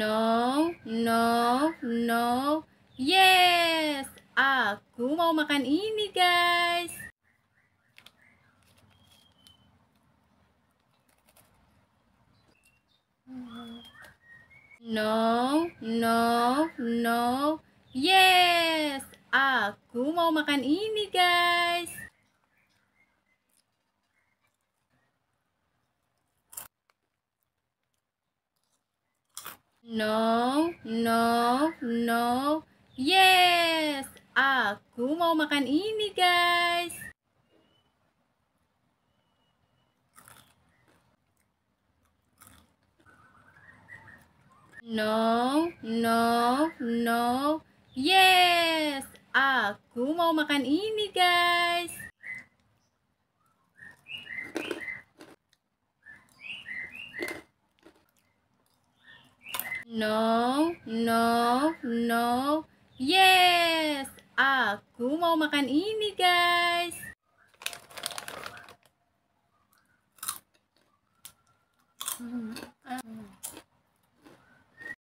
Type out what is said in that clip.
No, no, no. Yes, aku mau makan ini, guys. No, no, no. Yes, aku mau makan ini, guys. No, no, no. Yes, aku mau makan ini, guys. No, no, no. Yes, aku mau makan ini, guys. No, no, no. Yes, aku mau makan ini, guys. Hmm.